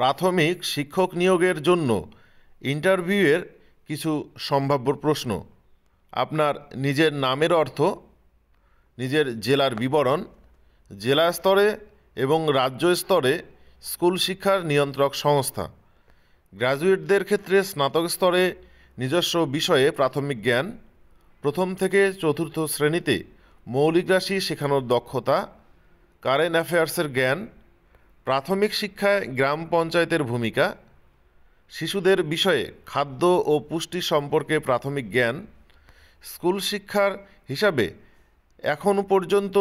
প্রাথমিক শিক্ষক নিয়োগের জন্য ইন্টারভিউয়ের কিছু সম্ভাব্য প্রশ্ন আপনার নিজের নামের অর্থ নিজের জেলার বিবরণ জেলা স্তরে এবং রাজ্য স্তরে স্কুল শিক্ষার নিয়ন্ত্রক সংস্থা গ্রাজুয়েটদের ক্ষেত্রে স্নাতক স্তরে নিজস্ব বিষয়ে প্রাথমিক জ্ঞান প্রথম থেকে চতুর্থ শ্রেণীতে মৌলিক রাশি শেখানোর দক্ষতা কারেন্ট অ্যাফেয়ার্সের জ্ঞান প্রাথমিক শিক্ষায় গ্রাম পঞ্চায়েতের ভূমিকা শিশুদের বিষয়ে খাদ্য ও পুষ্টি সম্পর্কে প্রাথমিক জ্ঞান স্কুল শিক্ষার হিসাবে এখন পর্যন্ত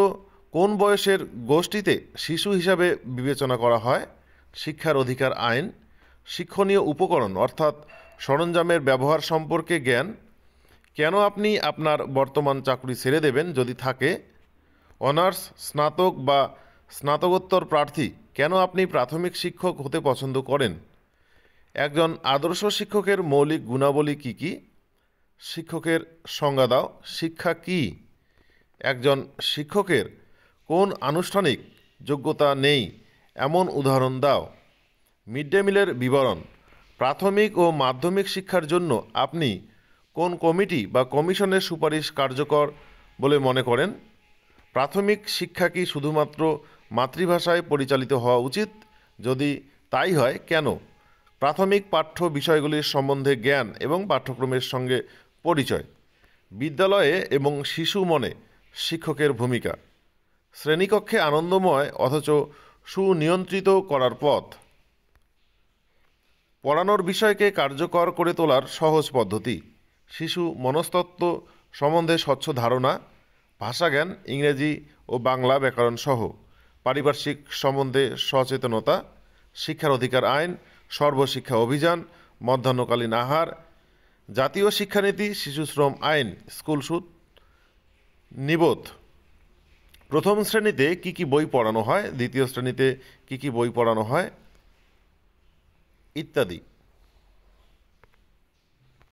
কোন বয়সের গোষ্ঠীতে শিশু হিসাবে বিবেচনা করা হয় শিক্ষার অধিকার আইন শিক্ষণীয় উপকরণ অর্থাৎ সরঞ্জামের ব্যবহার সম্পর্কে জ্ঞান কেন আপনি আপনার বর্তমান চাকরি ছেড়ে দেবেন যদি থাকে অনার্স স্নাতক বা স্নাতকোত্তর প্রার্থী কেন আপনি প্রাথমিক শিক্ষক হতে পছন্দ করেন একজন আদর্শ শিক্ষকের মৌলিক গুণাবলী কী কী শিক্ষকের সংজ্ঞা দাও শিক্ষা কী একজন শিক্ষকের কোন আনুষ্ঠানিক যোগ্যতা নেই এমন উদাহরণ দাও মিড ডে মিলের বিবরণ প্রাথমিক ও মাধ্যমিক শিক্ষার জন্য আপনি কোন কমিটি বা কমিশনের সুপারিশ কার্যকর বলে মনে করেন প্রাথমিক শিক্ষা কি শুধুমাত্র মাতৃভাষায় পরিচালিত হওয়া উচিত যদি তাই হয় কেন প্রাথমিক পাঠ্য বিষয়গুলির সম্বন্ধে জ্ঞান এবং পাঠ্যক্রমের সঙ্গে পরিচয় বিদ্যালয়ে এবং শিশু মনে শিক্ষকের ভূমিকা শ্রেণীকক্ষে আনন্দময় অথচ সুনিয়ন্ত্রিত করার পথ পড়ানোর বিষয়কে কার্যকর করে তোলার সহজ পদ্ধতি শিশু মনস্তত্ত্ব সম্বন্ধে স্বচ্ছ ধারণা ভাষাজ্ঞান ইংরেজি ও বাংলা ব্যাকরণ সহ পারিপার্শ্বিক সম্বন্ধে সচেতনতা শিক্ষার অধিকার আইন সর্বশিক্ষা অভিযান মধ্যাহ্নকালীন আহার জাতীয় শিক্ষানীতি শিশুশ্রম আইন স্কুল সুদ নিবোধ প্রথম শ্রেণীতে কি কি বই পড়ানো হয় দ্বিতীয় শ্রেণীতে কি কি বই পড়ানো হয় ইত্যাদি